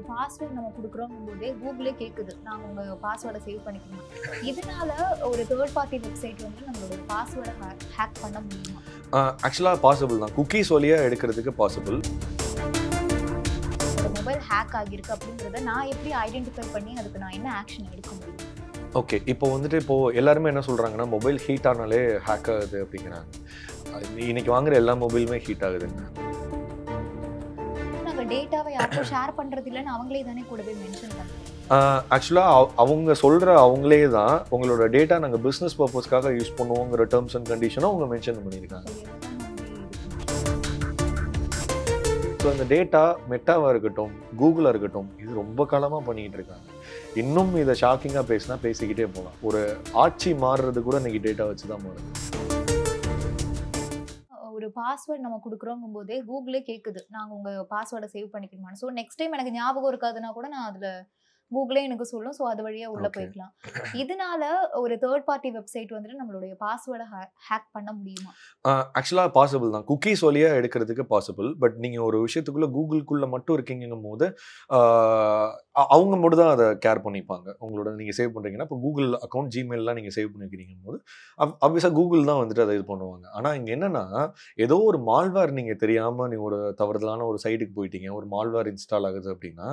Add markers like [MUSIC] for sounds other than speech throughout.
ஒரு பாஸ்வேர்ட் நம்ம கொடுக்குறோம் போது கூகுளே கேட்குது நாங்கள் உங்கள் பாஸ்வேர்டை சேவ் பண்ணிக்கணும் இதனால ஒரு தேர்ட் பார்ட்டி வெப்சைட் வந்து நம்மளோட பாஸ்வேர்டை ஹேக் பண்ண முடியுமா ஆக்சுவலாக பாசிபிள் தான் குக்கீஸ் வழியாக எடுக்கிறதுக்கு பாசிபிள் மொபைல் ஹேக் ஆகியிருக்கு அப்படின்றத நான் எப்படி ஐடென்டிஃபை பண்ணி அதுக்கு நான் என்ன ஆக்ஷன் எடுக்க முடியும் ஓகே இப்போ வந்துட்டு இப்போது எல்லாருமே என்ன சொல்கிறாங்கன்னா மொபைல் ஹீட் ஆனாலே ஹேக் ஆகுது அப்படிங்கிறாங்க இன்னைக்கு வாங்குற எல்லா மொபைலுமே ஹீட் ஆகுதுங்க டேட்டாவை யாருக்கும் ஷேர் பண்றது இல்லன்னு அவங்களே தானே கூடவே மென்ஷன் பண்ணுறாங்க ஆக்சுவலாக அவங்க சொல்கிற அவங்களே தான் உங்களோட டேட்டா நாங்கள் பிஸ்னஸ் பர்பஸ்க்காக யூஸ் பண்ணுவோங்கிற டேர்ம்ஸ் அண்ட் கண்டிஷனும் அவங்க மென்ஷன் பண்ணியிருக்காங்க ஸோ அந்த டேட்டா மெட்டாவாக இருக்கட்டும் கூகுளாக இருக்கட்டும் இது ரொம்ப காலமாக பண்ணிக்கிட்டு இருக்காங்க இன்னும் இதை ஷாக்கிங்காக பேசினா பேசிக்கிட்டே போகலாம் ஒரு ஆட்சி மாறுறது கூட இன்றைக்கி டேட்டா வச்சு தான் மாறுது ஒரு பாஸ்வேர்டு நம்ம கொடுக்குறோங்கும் போதே கூகுளே கேட்குது நாங்கள் உங்கள் பாஸ்வேர்டை சேவ் பண்ணிக்கணுமான்னு ஸோ நெக்ஸ்ட் டைம் எனக்கு ஞாபகம் இருக்காதுன்னா கூட நான் அதில் கூகுளே எனக்கு சொல்லும் ஸோ அது வழியாக உள்ளே போய்க்கலாம் இதனால ஒரு தேர்ட் பார்ட்டி வெப்சைட் வந்துட்டு நம்மளுடைய பாஸ்வேர்டை ஹேக் பண்ண முடியுமா ஆக்சுவலாக பாசிபிள் தான் குக்கீஸ் வழியாக எடுக்கிறதுக்கு பாசிபிள் பட் நீங்கள் ஒரு விஷயத்துக்குள்ளே கூகுளுக்குள்ளே மட்டும் இருக்கீங்கும் போது அவங்க மட்டும் தான் அதை கேர் பண்ணிப்பாங்க உங்களோட நீங்கள் சேவ் பண்ணுறீங்கன்னா இப்போ கூகுள் அக்கௌண்ட் ஜிமெயிலெலாம் நீங்கள் சேவ் பண்ணிக்கிறீங்கும் போது அப்வியஸாக கூகுள் தான் வந்துட்டு அதை இது பண்ணுவாங்க ஆனால் இங்கே என்னென்னா ஏதோ ஒரு மால்வேர் நீங்கள் தெரியாமல் நீ ஒரு தவறுதலான ஒரு சைட்டுக்கு போயிட்டீங்க ஒரு மால்வேர் இன்ஸ்டால் ஆகுது அப்படின்னா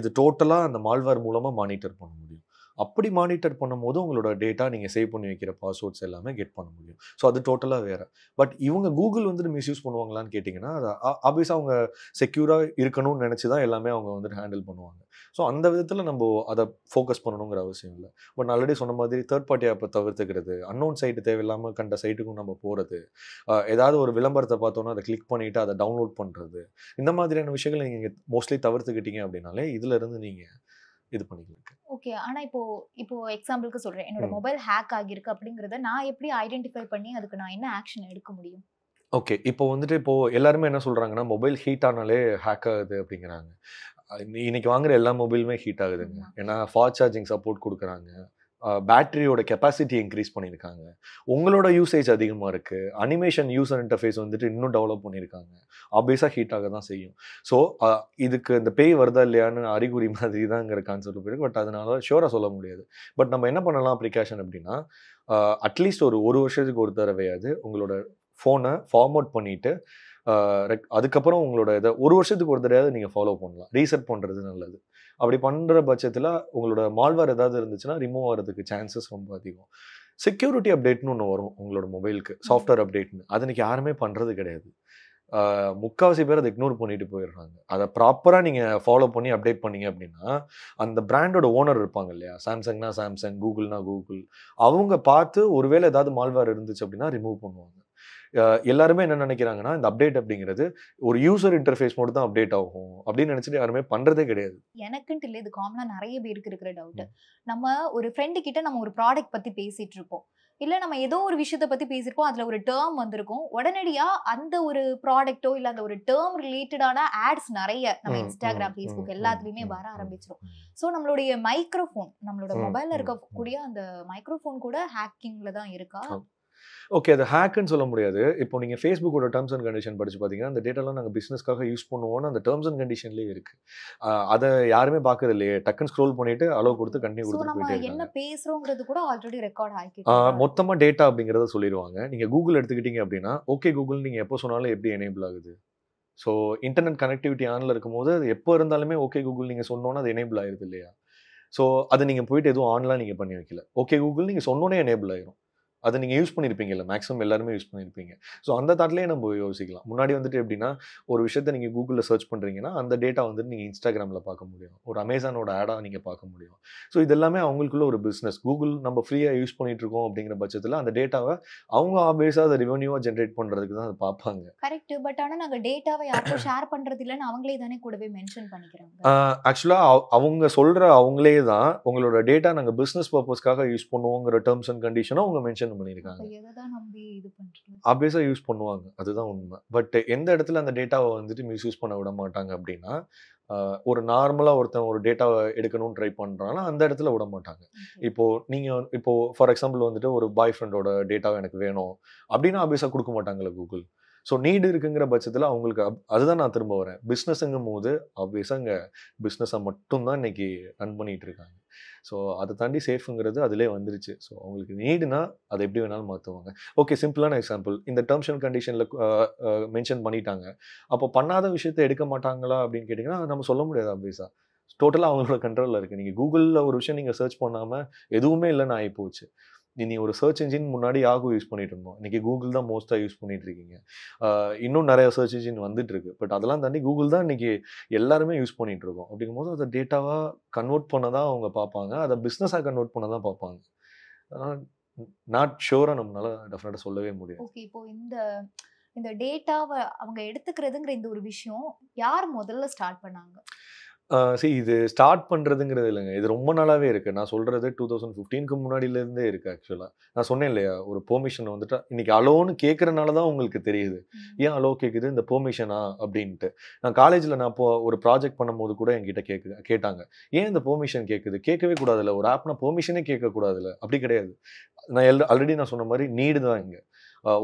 இது டோட்டலாக அந்த மால்வேர் சென்சார் மூலமாக மானிட்டர் பண்ண முடியும் அப்படி மானிட்டர் பண்ணும்போது உங்களோட டேட்டா நீங்கள் சேவ் பண்ணி வைக்கிற பாஸ்வேர்ட்ஸ் எல்லாமே கெட் பண்ண முடியும் ஸோ அது டோட்டலாக வேறு பட் இவங்க கூகுள் வந்துட்டு மிஸ்யூஸ் பண்ணுவாங்களான்னு கேட்டிங்கன்னா அதை ஆப்வியஸாக அவங்க செக்யூராக இருக்கணும்னு நினச்சி தான் எல்லாமே அவங்க வந்துட்டு ஹேண்டில் பண்ணுவாங்க ஸோ அந்த விதத்தில் நம்ம அதை ஃபோக்கஸ் பண்ணணுங்கிற அவசியம் இல்லை பட் ஆல்ரெடி சொன்ன மாதிரி தேர்ட் பார்ட்டி ஆப்பை தவிர்த்துக்கிறது அன்னோன் சைட்டு தேவையில்லாமல் கண்ட சைட்டுக்கும் நம்ம போகிறது ஏதாவது ஒரு விளம்பரத்தை பார்த்தோன்னா அதை கிளிக் பண்ணிவிட்டு அதை டவுன்லோட் பண்ணுறது இந்த மாதிரியான விஷயங்களை நீங்கள் மோஸ்ட்லி தவிர்த்துக்கிட்டீங்க அப்படின்னாலே இதிலிருந்து நீங்கள் இது பண்ணிக்கலாம் ஓகே ஆனால் இப்போ இப்போ எக்ஸாம்பிளுக்கு சொல்கிறேன் என்னோட மொபைல் ஹேக் ஆகியிருக்கு அப்படிங்கிறத நான் எப்படி ஐடென்டிஃபை பண்ணி அதுக்கு நான் என்ன ஆக்ஷன் எடுக்க முடியும் ஓகே இப்போ வந்துட்டு இப்போ எல்லாருமே என்ன சொல்கிறாங்கன்னா மொபைல் ஹீட் ஆனாலே ஹேக் ஆகுது அப்படிங்கிறாங்க இன்னைக்கு வாங்குற எல்லா மொபைலுமே ஹீட் ஆகுதுங்க ஏன்னா ஃபாஸ்ட் சார்ஜிங் சப்போர்ட் கொடுக்குறாங்க பேட்டரியோட கெப்பாசிட்டி இன்க்ரீஸ் பண்ணியிருக்காங்க உங்களோட யூசேஜ் அதிகமாக இருக்குது அனிமேஷன் அண்ட் இன்டர்ஃபேஸ் வந்துட்டு இன்னும் டெவலப் பண்ணியிருக்காங்க ஆப்வியஸாக ஹீட் ஆக தான் செய்யும் ஸோ இதுக்கு இந்த பேய் வருதா இல்லையான்னு அறிகுறி [LAUGHS] மாதிரி தான்ங்கிற கான்செப்ட் போயிருக்கு பட் அதனால ஷோராக சொல்ல முடியாது பட் நம்ம என்ன பண்ணலாம் ப்ரிகாஷன் அப்படின்னா அட்லீஸ்ட் ஒரு ஒரு வருஷத்துக்கு ஒரு தடவையாவது உங்களோட ஃபோனை ஃபார்மவுட் பண்ணிவிட்டு அதுக்கப்புறம் உங்களோட இதை ஒரு வருஷத்துக்கு ஒரு தடவையாவது நீங்கள் ஃபாலோ பண்ணலாம் ரீசெட் பண்ணுறது நல்லது அப்படி பண்ணுற பட்சத்தில் உங்களோட மால்வேர் ஏதாவது இருந்துச்சுன்னா ரிமூவ் ஆகிறதுக்கு சான்சஸ் ரொம்ப அதிகம் செக்யூரிட்டி அப்டேட்னு ஒன்று வரும் உங்களோட மொபைலுக்கு சாஃப்ட்வேர் அப்டேட்னு அது இன்றைக்கி யாருமே பண்ணுறது கிடையாது முக்கால்வாசி பேர் அதை இக்னோர் பண்ணிட்டு போயிடுறாங்க அதை ப்ராப்பராக நீங்கள் ஃபாலோ பண்ணி அப்டேட் பண்ணீங்க அப்படின்னா அந்த பிராண்டோட ஓனர் இருப்பாங்க இல்லையா சாம்சங்னா சாம்சங் கூகுள்னா கூகுள் அவங்க பார்த்து ஒருவேளை ஏதாவது மால்வேர் இருந்துச்சு அப்படின்னா ரிமூவ் பண்ணுவாங்க எல்லாருமே என்ன நினைக்கிறாங்கன்னா இந்த அப்டேட் அப்படிங்கிறது ஒரு யூசர் இன்டர்ஃபேஸ் மட்டும் தான் அப்டேட் ஆகும் அப்படின்னு நினைச்சிட்டு யாருமே பண்றதே கிடையாது எனக்குன்ட்டு இல்லை இது காமனா நிறைய பேருக்கு இருக்கிற டவுட் நம்ம ஒரு ஃப்ரெண்டு கிட்ட நம்ம ஒரு ப்ராடக்ட் பத்தி பேசிட்டு இருப்போம் இல்லை நம்ம ஏதோ ஒரு விஷயத்த பற்றி பேசியிருப்போம் அதில் ஒரு டேர்ம் வந்திருக்கும் உடனடியாக அந்த ஒரு ப்ராடக்ட்டோ இல்லை அந்த ஒரு டேர்ம் ரிலேட்டடான ஆட்ஸ் நிறைய நம்ம இன்ஸ்டாகிராம் ஃபேஸ்புக் எல்லாத்துலேயுமே வர ஆரம்பிச்சிடும் ஸோ நம்மளுடைய மைக்ரோஃபோன் நம்மளோட மொபைலில் இருக்கக்கூடிய அந்த மைக்ரோஃபோன் கூட ஹேக்கிங்கில் தான் இருக்கா ஓகே அது ஹேக்குன்னு சொல்ல முடியாது இப்போ நீங்கள் ஃபேஸ்புக்கோட டேர்ம்ஸ் அண்ட் கண்டிஷன் படிச்சு பார்த்தீங்கன்னா அந்த டேட்டாலாம் நாங்கள் பிஸ்னஸ்க்காக யூஸ் பண்ணுவோம்னு அந்த டேர்ம்ஸ் அண்ட் கண்டிஷன்லேயே இருக்குது அதை யாருமே பார்க்கறது இல்லையே டக்குன்னு ஸ்க்ரோல் பண்ணிட்டு அளவு கொடுத்து கண்டினியூ கொடுத்து போயிட்டு என்ன பேசுகிறோங்கிறது கூட ஆல்ரெடி ரெக்கார்ட் ஆகி மொத்தமாக டேட்டா அப்படிங்கிறத சொல்லிடுவாங்க நீங்கள் கூகுள் எடுத்துக்கிட்டீங்க அப்படின்னா ஓகே கூகுள் நீங்கள் எப்போ சொன்னாலும் எப்படி எனேபிள் ஆகுது ஸோ இன்டர்நெட் கனெக்டிவிட்டி ஆனில் இருக்கும்போது அது எப்போ இருந்தாலுமே ஓகே கூகுள் நீங்கள் சொன்னோன்னா அது எனேபிள் ஆயிருது இல்லையா ஸோ அது நீங்கள் போயிட்டு எதுவும் ஆன்லாம் நீங்கள் பண்ணி வைக்கல ஓகே கூகுள் நீங்கள் சொன்னோன்னே எனேபிள் ஆயிரும் அதை நீங்கள் யூஸ் பண்ணியிருப்பீங்கல்ல மேக்ஸிமம் எல்லாருமே யூஸ் பண்ணியிருப்பீங்க ஸோ அந்த தாட்லேயே நம்ம யோசிக்கலாம் முன்னாடி வந்துட்டு எப்படின்னா ஒரு விஷயத்தை நீங்கள் கூகுளில் சர்ச் பண்ணுறீங்கன்னா அந்த டேட்டா வந்துட்டு நீங்கள் இன்ஸ்டாகிராமில் பார்க்க முடியும் ஒரு அமேசானோட ஆடாக நீங்கள் பார்க்க முடியும் ஸோ இதெல்லாமே அவங்களுக்குள்ள ஒரு பிஸ்னஸ் கூகுள் நம்ம ஃப்ரீயாக யூஸ் பண்ணிட்டு இருக்கோம் அப்படிங்கிற பட்சத்தில் அந்த டேட்டாவை அவங்க ஆப்வியஸாக அதை ரெவன்யூவாக ஜென்ரேட் பண்ணுறதுக்கு தான் அதை பார்ப்பாங்க கரெக்ட் பட் ஆனால் நாங்கள் டேட்டாவை யாருக்கும் ஷேர் பண்ணுறது இல்லைன்னு அவங்களே தானே கூடவே மென்ஷன் பண்ணிக்கிறாங்க ஆக்சுவலாக அவங்க சொல்கிற அவங்களே தான் உங்களோட டேட்டா நாங்கள் பிஸ்னஸ் பர்பஸ்க்காக யூஸ் பண்ணுவோங்கிற டேர்ம்ஸ் அண்ட் கண்டிஷனும் அவங்க மென்ஷன் மென்ஷன் பண்ணியிருக்காங்க ஆப்வியஸாக யூஸ் பண்ணுவாங்க அதுதான் உண்மை பட் எந்த இடத்துல அந்த டேட்டாவை வந்துட்டு மிஸ்யூஸ் பண்ண விட மாட்டாங்க அப்படின்னா ஒரு நார்மலாக ஒருத்தன் ஒரு டேட்டாவை எடுக்கணும்னு ட்ரை பண்ணுறாங்கன்னா அந்த இடத்துல விட மாட்டாங்க இப்போது நீங்கள் இப்போது ஃபார் எக்ஸாம்பிள் வந்துட்டு ஒரு பாய் ஃப்ரெண்டோட டேட்டாவை எனக்கு வேணும் அப்படின்னா ஆப்வியஸாக கொடுக்க மாட்டாங்களே கூகுள் ஸோ நீடு இருக்குங்கிற பட்சத்தில் அவங்களுக்கு அதுதான் நான் திரும்ப வரேன் பிஸ்னஸ்ங்கும் போது ஆப்வியஸாக இங்கே பிஸ்னஸை மட்டும்தான் இன்னைக்கு ரன் பண்ணிகிட்டு இருக்காங்க ஸோ அதை தாண்டி சேஃபுங்கிறது அதிலே வந்துருச்சு ஸோ அவங்களுக்கு நீடுனா அதை எப்படி வேணாலும் மாற்றுவாங்க ஓகே சிம்பிளான எக்ஸாம்பிள் இந்த டேர்ம்ஸ் அண்ட் கண்டிஷனில் மென்ஷன் பண்ணிட்டாங்க அப்போ பண்ணாத விஷயத்தை எடுக்க மாட்டாங்களா அப்படின்னு கேட்டிங்கன்னா நம்ம சொல்ல முடியாது ஆப்வியஸாக டோட்டலாக அவங்களோட கண்ட்ரோலில் இருக்குது நீங்கள் கூகுளில் ஒரு விஷயம் நீங்கள் சர்ச் பண்ணாமல் எதுவுமே இல்லைன்னு ஆகி போச்சு நீ ஒரு சர்ச் இன்ஜின் முன்னாடி யாகு யூஸ் பண்ணிட்டு இருந்தோம் இன்றைக்கி கூகுள் தான் மோஸ்ட்டாக யூஸ் பண்ணிட்டு இருக்கீங்க இன்னும் நிறைய சர்ச் இன்ஜின் வந்துட்டு இருக்கு பட் அதெல்லாம் தாண்டி கூகுள் தான் இன்றைக்கி எல்லாருமே யூஸ் பண்ணிட்டு இருக்கோம் அப்படிங்கும்போது அதை டேட்டாவாக கன்வெர்ட் பண்ண தான் அவங்க பார்ப்பாங்க அதை பிஸ்னஸாக கன்வெர்ட் பண்ண தான் பார்ப்பாங்க அதனால் நாட் ஷோராக நம்மளால டெஃபினட்டாக சொல்லவே முடியும் ஓகே இப்போ இந்த இந்த டேட்டாவை அவங்க எடுத்துக்கிறதுங்கிற இந்த ஒரு விஷயம் யார் முதல்ல ஸ்டார்ட் பண்ணாங்க சரி இது ஸ்டார்ட் பண்ணுறதுங்கிறது இல்லைங்க இது ரொம்ப நாளாகவே இருக்குது நான் சொல்கிறது டூ தௌசண்ட் ஃபிஃப்டீனுக்கு முன்னாடியிலேருந்தே இருக்குது ஆக்சுவலாக நான் சொன்னேன் இல்லையா ஒரு பெர்மிஷன் வந்துட்டு இன்றைக்கி அலோன்னு கேட்குறனால தான் உங்களுக்கு தெரியுது ஏன் அலோ கேட்குது இந்த பெர்மிஷனா அப்படின்ட்டு நான் காலேஜில் நான் இப்போ ஒரு ப்ராஜெக்ட் பண்ணும்போது கூட என்கிட்ட கேட்கு கேட்டாங்க ஏன் இந்த பெர்மிஷன் கேட்குது கேட்கவே கூடாதுல்ல ஒரு ஆப்னா பெர்மிஷனே கேட்கக்கூடாதுல்ல அப்படி கிடையாது நான் எல் ஆல்ரெடி நான் சொன்ன மாதிரி நீடு தான் இங்கே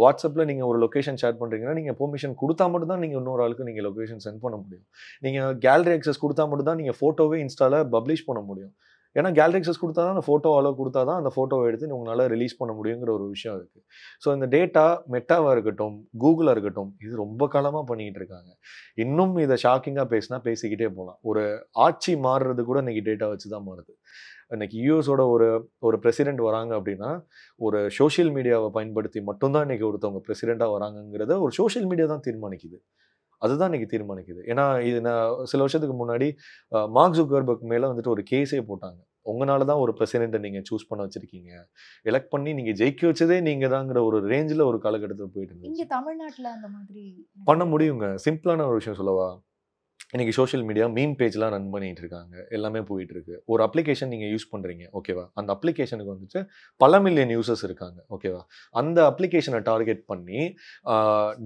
வாட்ஸ்அப்பில் நீங்கள் ஒரு லொக்கேஷன் ஷேர் பண்ணுறீங்கன்னா நீங்கள் பெர்மிஷன் கொடுத்தா மட்டும் தான் நீங்கள் இன்னொரு ஆளுக்கு நீங்கள் லொக்கேஷன் சென்ட் பண்ண முடியும் நீங்கள் கேலரி அக்சஸ் கொடுத்தா மட்டும் தான் நீங்கள் ஃபோட்டோவே இன்ஸ்டாவில் பப்ளிஷ் பண்ண முடியும் ஏன்னா கேலரி அக்சஸ் கொடுத்தா தான் அந்த ஃபோட்டோ அளவு கொடுத்தா தான் அந்த ஃபோட்டோவை எடுத்து உங்களால் ரிலீஸ் பண்ண முடியுங்கிற ஒரு விஷயம் இருக்குது ஸோ இந்த டேட்டா மெட்டாவாக இருக்கட்டும் கூகுளாக இருக்கட்டும் இது ரொம்ப காலமாக பண்ணிக்கிட்டு இருக்காங்க இன்னும் இதை ஷாக்கிங்காக பேசினா பேசிக்கிட்டே போகலாம் ஒரு ஆட்சி மாறுறது கூட இன்றைக்கி டேட்டா வச்சு தான் மாறுது இன்னைக்கு யூஎஸோட ஒரு ஒரு பிரசிடெண்ட் வராங்க அப்படின்னா ஒரு சோஷியல் மீடியாவை பயன்படுத்தி மட்டும்தான் இன்னைக்கு ஒருத்தவங்க பிரசிடெண்ட்டாக வராங்கங்கிறத ஒரு சோஷியல் மீடியா தான் தீர்மானிக்குது அதுதான் இன்றைக்கி தீர்மானிக்குது ஏன்னா இது நான் சில வருஷத்துக்கு முன்னாடி மார்க் ஜுகர்பர்க் மேலே வந்துட்டு ஒரு கேஸே போட்டாங்க உங்களால தான் ஒரு பிரசிடெண்ட்டை நீங்கள் சூஸ் பண்ண வச்சுருக்கீங்க எலெக்ட் பண்ணி நீங்கள் ஜெயிக்க வச்சதே நீங்கள் தாங்கிற ஒரு ரேஞ்சில் ஒரு காலகட்டத்தில் போயிட்டு இருந்தீங்க தமிழ்நாட்டில் அந்த மாதிரி பண்ண முடியுங்க சிம்பிளான ஒரு விஷயம் சொல்லவா இன்றைக்கி சோஷியல் மீடியா மீம் பேஜ்லாம் ரன் பண்ணிகிட்டு இருக்காங்க எல்லாமே போயிட்டுருக்கு ஒரு அப்ளிகேஷன் நீங்கள் யூஸ் பண்ணுறீங்க ஓகேவா அந்த அப்ளிகேஷனுக்கு வந்துட்டு பல மில்லியன் யூசர்ஸ் இருக்காங்க ஓகேவா அந்த அப்ளிகேஷனை டார்கெட் பண்ணி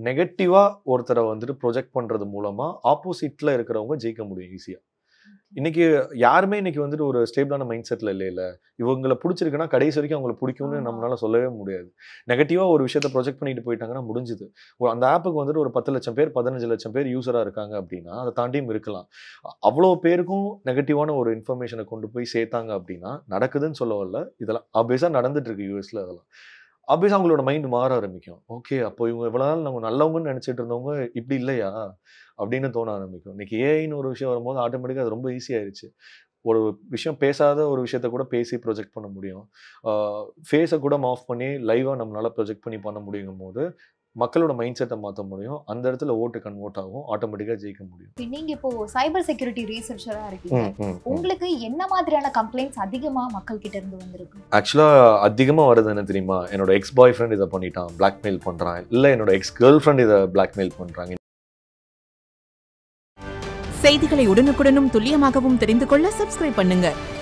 நெகட்டிவாக ஒருத்தரை வந்துட்டு ப்ரொஜெக்ட் பண்ணுறது மூலமாக ஆப்போசிட்டில் இருக்கிறவங்க ஜெயிக்க முடியும் ஈஸியாக இன்னைக்கு யாருமே இன்னைக்கு வந்துட்டு ஒரு ஸ்டேபிளான மைண்ட் செட்டில் இல்லையில இவங்களை பிடிச்சிருக்குன்னா கடைசி வரைக்கும் அவங்களை பிடிக்கும்னு நம்மளால சொல்லவே முடியாது நெகட்டிவாக ஒரு விஷயத்தை ப்ரொஜெக்ட் பண்ணிட்டு போயிட்டாங்கன்னா முடிஞ்சுது அந்த ஆப்புக்கு வந்துட்டு ஒரு பத்து லட்சம் பேர் பதினஞ்சு லட்சம் பேர் யூஸராக இருக்காங்க அப்படின்னா அதை தாண்டியும் இருக்கலாம் அவ்வளோ பேருக்கும் நெகட்டிவான ஒரு இன்ஃபர்மேஷனை கொண்டு போய் சேர்த்தாங்க அப்படின்னா நடக்குதுன்னு சொல்ல வரல இதெல்லாம் ஆப்வியஸாக நடந்துட்டு இருக்கு யூஎஸ்ல அதெல்லாம் ஆப்வியஸாக அவங்களோட மைண்ட் மாற ஆரம்பிக்கும் ஓகே அப்போ இவங்க எவ்வளோ நாள் நம்ம நல்லவங்கன்னு நினச்சிட்டு இருந்தவங்க இப்படி இல்லையா அப்படின்னு தோண ஆரம்பிக்கும் இன்னைக்கு ஏஐன்னு ஒரு விஷயம் வரும்போது ஆட்டோமேட்டிக்காக அது ரொம்ப ஆயிடுச்சு ஒரு விஷயம் பேசாத ஒரு விஷயத்த கூட பேசி ப்ரொஜெக்ட் பண்ண முடியும் ஃபேஸை கூட மாஃப் பண்ணி லைவாக நம்மளால் ப்ரொஜெக்ட் பண்ணி பண்ண முடியுங்கும் போது மக்களோட மைண்ட் செட்டை மாற்ற முடியும் அந்த இடத்துல ஓட்டு கன்வெர்ட் ஆகும் ஆட்டோமேட்டிக்காக ஜெயிக்க முடியும் நீங்க இப்போ சைபர் செக்யூரிட்டி ரீசர்ச்சராக இருக்கீங்க உங்களுக்கு என்ன மாதிரியான கம்ப்ளைண்ட்ஸ் அதிகமாக மக்கள் கிட்ட இருந்து வந்திருக்கு ஆக்சுவலாக அதிகமாக வருது என்ன தெரியுமா என்னோட எக்ஸ் பாய் ஃப்ரெண்ட் இதை பண்ணிட்டான் பிளாக்மெயில் பண்ணுறான் இல்லை என்னோட எக்ஸ் கேர்ள் ஃப்ரெண்ட் இதை பிளாக்மெயில் பண்ணுறாங்க செய்திகளை உடனுக்குடனும் துல்லியமாகவும் தெரிந்து கொள்ள சப்ஸ்கிரைப் பண்ணுங்க